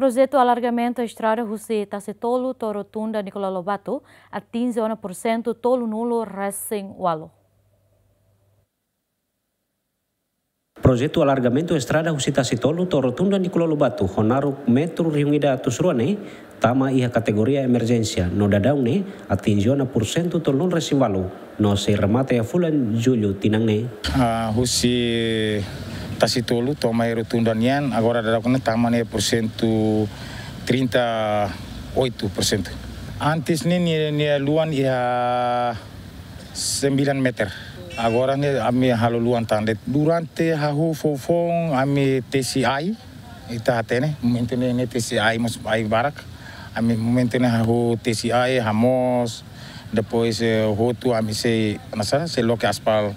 Projeto alargamento estrada José Tacetolo Torotunda Nicolau Lobato atinge 1% tolo nulo recém walo. Projeto alargamento estrada José Tacetolo Torotunda Nicolau Lobato honaru metro reunida tusruane tama ia categoria emergência no dadaune atinge 1% tolo nulo recém walo no se remate a fulan julho tinangne. Ah, José tasitolu tomaero tundanyan agora taman e porcento 38%. Antes ni ni, ni luan ia ya sembilan meter. Agora ni ami halo luan tande. Durante hahu fofong ami TCI ita hatene momento ni ni TCI mas ai barak. Ami momento ni hahu TCI hamos depois hotu ami se nasa se loke aspal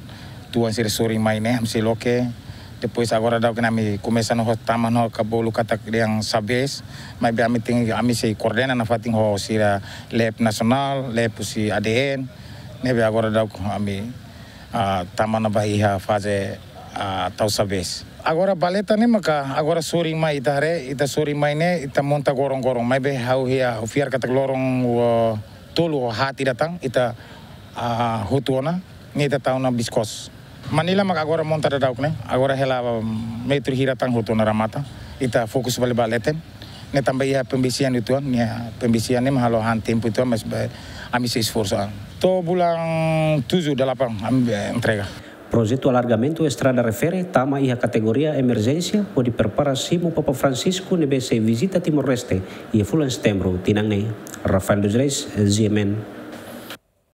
tuan se sori maine ami se loke Depois agora dá que nami começa no tama no acabou cata yang sabes, mas bem tem ami se coordena na fatin ho e e a lep nasional, lep si ADN, nebe agora dá ami a tama na bahia fazer a tau sabes. Agora baleta nem maka, agora suri mai re ita suri mai ne, ita monta gorong-gorong, mai be hau hia fiar kata lorong tolo, o hati datang, ita hutuona, nita ita tau na biskos. Manila mak agora monta da dauk ne Agora hela metro hira tang hutu na ramata. Ita e fokus bale baleten. Ne tambah ia pembisian itu an, pembisian ini mahalo han tempo itu mas eh, ami se esforço. To bulang 7 delapan ami eh, entrega. Projeto alargamento estrada refere tama e ia emergencia po di preparar simo Papa Francisco nebe se visita Timor Leste e fulan setembro tinang nei. Rafael Dujres, ZMN.